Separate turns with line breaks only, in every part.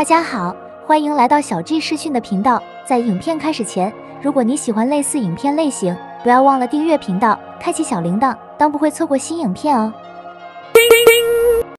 大家好，欢迎来到小 G 视讯的频道。在影片开始前，如果你喜欢类似影片类型，不要忘了订阅频道，开启小铃铛，当不会错过新影片哦。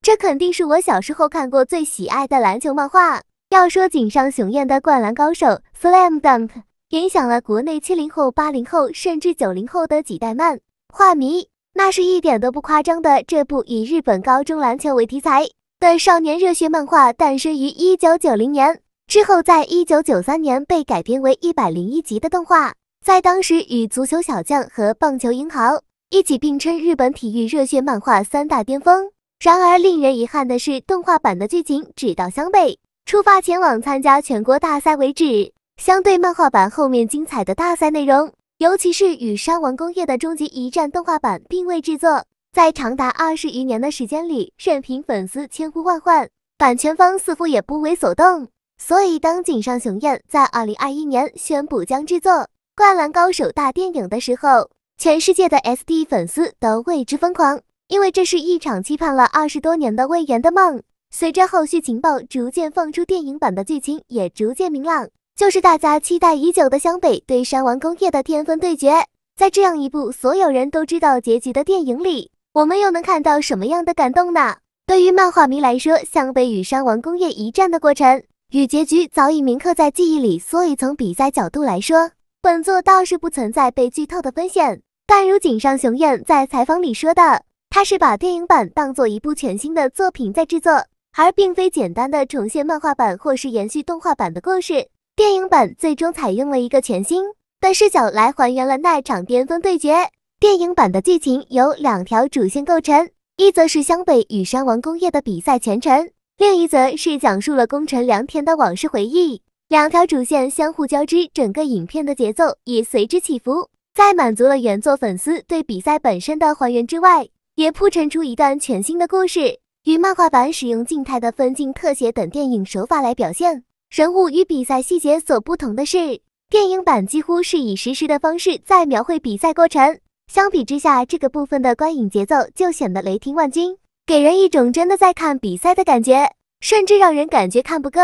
这肯定是我小时候看过最喜爱的篮球漫画。要说井上雄彦的《灌篮高手》（Slam Dunk） 影响了国内七零后、八零后，甚至九零后的几代漫画迷，那是一点都不夸张的。这部以日本高中篮球为题材。的少年热血漫画诞生于一九九零年，之后在一九九三年被改编为一百零一集的动画，在当时与足球小将和棒球英豪一起并称日本体育热血漫画三大巅峰。然而，令人遗憾的是，动画版的剧情只到相悖，出发前往参加全国大赛为止，相对漫画版后面精彩的大赛内容，尤其是与山王工业的终极一战，动画版并未制作。在长达二十余年的时间里，任凭粉丝千呼万唤，版权方似乎也不为所动。所以，当井上雄彦在二零二一年宣布将制作《灌篮高手》大电影的时候，全世界的 SD 粉丝都为之疯狂，因为这是一场期盼了二十多年的未圆的梦。随着后续情报逐渐放出，电影版的剧情也逐渐明朗，就是大家期待已久的湘北对山王工业的巅峰对决。在这样一部所有人都知道结局的电影里，我们又能看到什么样的感动呢？对于漫画迷来说，像被与山王工业一战的过程与结局早已铭刻在记忆里，所以从比赛角度来说，本作倒是不存在被剧透的风险。但如井上雄彦在采访里说的，他是把电影版当做一部全新的作品在制作，而并非简单的重现漫画版或是延续动画版的故事。电影版最终采用了一个全新的视角来还原了那场巅峰对决。电影版的剧情由两条主线构成，一则是湘北与山王工业的比赛全程，另一则是讲述了宫城良田的往事回忆。两条主线相互交织，整个影片的节奏也随之起伏。在满足了原作粉丝对比赛本身的还原之外，也铺陈出一段全新的故事。与漫画版使用静态的分镜、特写等电影手法来表现人物与比赛细节所不同的是，电影版几乎是以实时的方式在描绘比赛过程。相比之下，这个部分的观影节奏就显得雷霆万钧，给人一种真的在看比赛的感觉，甚至让人感觉看不够。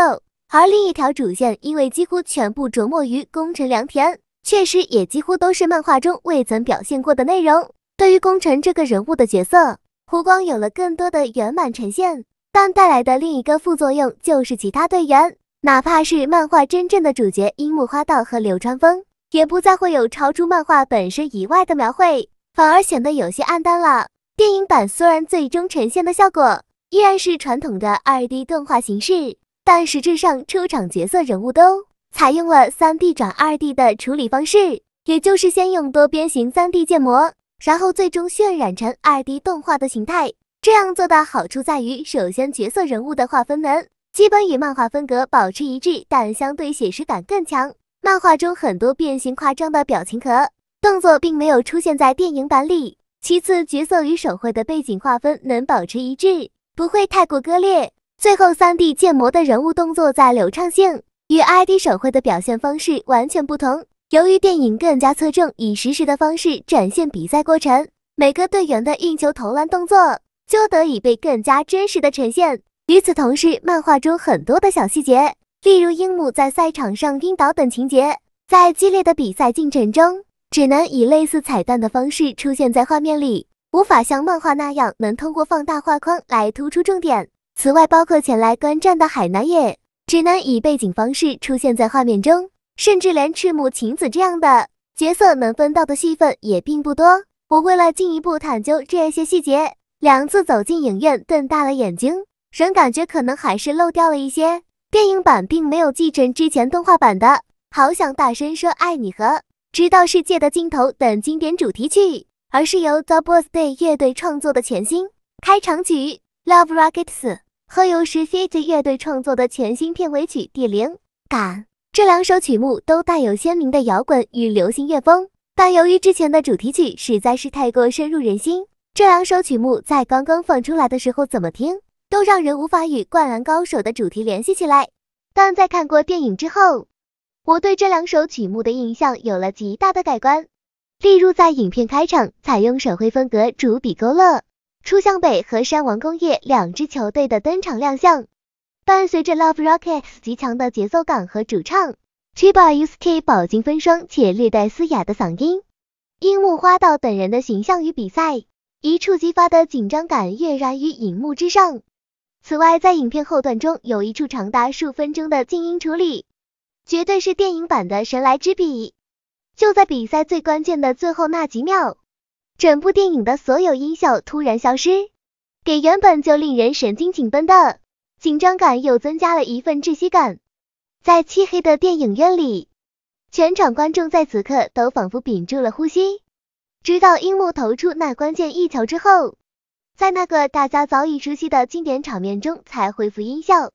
而另一条主线因为几乎全部琢磨于功臣良田，确实也几乎都是漫画中未曾表现过的内容。对于功臣这个人物的角色，胡光有了更多的圆满呈现，但带来的另一个副作用就是其他队员，哪怕是漫画真正的主角樱木花道和流川枫。也不再会有超出漫画本身以外的描绘，反而显得有些暗淡了。电影版虽然最终呈现的效果依然是传统的二 D 动画形式，但实质上出场角色人物都采用了三 D 转二 D 的处理方式，也就是先用多边形三 D 建模，然后最终渲染成二 D 动画的形态。这样做的好处在于，首先角色人物的画分能基本与漫画风格保持一致，但相对写实感更强。漫画中很多变形夸张的表情和动作并没有出现在电影版里。其次，角色与手绘的背景划分能保持一致，不会太过割裂。最后，3D 建模的人物动作在流畅性与 2D 手绘的表现方式完全不同。由于电影更加侧重以实时的方式展现比赛过程，每个队员的运球、投篮动作就得以被更加真实的呈现。与此同时，漫画中很多的小细节。例如樱木在赛场上晕倒等情节，在激烈的比赛进程中，只能以类似彩蛋的方式出现在画面里，无法像漫画那样能通过放大画框来突出重点。此外，包括前来观战的海南也只能以背景方式出现在画面中，甚至连赤木晴子这样的角色能分到的戏份也并不多。我为了进一步探究这些细节，两次走进影院，瞪大了眼睛，仍感觉可能还是漏掉了一些。电影版并没有继承之前动画版的《好想大声说爱你》和《直到世界的尽头》等经典主题曲，而是由 The b o s t d a y 乐队创作的全新开场曲《Love Rockets》和由十的乐队创作的全新片尾曲《d 灵感》。这两首曲目都带有鲜明的摇滚与流行乐风，但由于之前的主题曲实在是太过深入人心，这两首曲目在刚刚放出来的时候怎么听？都让人无法与灌篮高手的主题联系起来，但在看过电影之后，我对这两首曲目的印象有了极大的改观。例如，在影片开场，采用手绘风格主笔勾勒初向北和山王工业两支球队的登场亮相，伴随着 Love Rockets 极强的节奏感和主唱 Chiba u s u k i 饱经风霜且略带嘶哑的嗓音，樱木花道等人的形象与比赛一触即发的紧张感跃然于荧幕之上。此外，在影片后段中有一处长达数分钟的静音处理，绝对是电影版的神来之笔。就在比赛最关键的最后那几秒，整部电影的所有音效突然消失，给原本就令人神经紧绷的紧张感又增加了一份窒息感。在漆黑的电影院里，全场观众在此刻都仿佛屏住了呼吸，直到樱木投出那关键一球之后。在那个大家早已熟悉的经典场面中才恢复音效，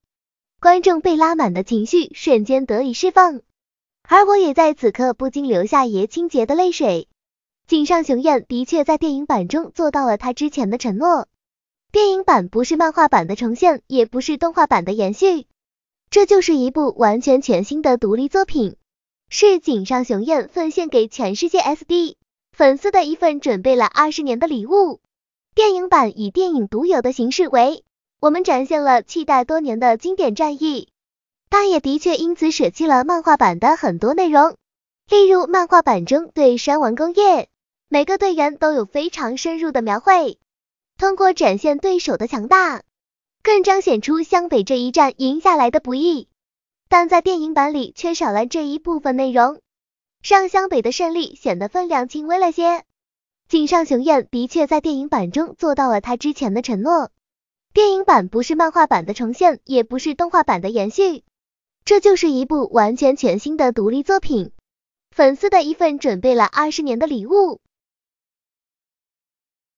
观众被拉满的情绪瞬间得以释放，而我也在此刻不禁流下爷青结的泪水。井上雄彦的确在电影版中做到了他之前的承诺，电影版不是漫画版的重现，也不是动画版的延续，这就是一部完全全新的独立作品，是井上雄彦奉献给全世界 SD 粉丝的一份准备了二十年的礼物。电影版以电影独有的形式为我们展现了期待多年的经典战役，但也的确因此舍弃了漫画版的很多内容，例如漫画版中对山王工业每个队员都有非常深入的描绘，通过展现对手的强大，更彰显出湘北这一战赢下来的不易，但在电影版里缺少了这一部分内容，让湘北的胜利显得分量轻微了些。井上雄彦的确在电影版中做到了他之前的承诺。电影版不是漫画版的重现，也不是动画版的延续，这就是一部完全全新的独立作品，粉丝的一份准备了二十年的礼物。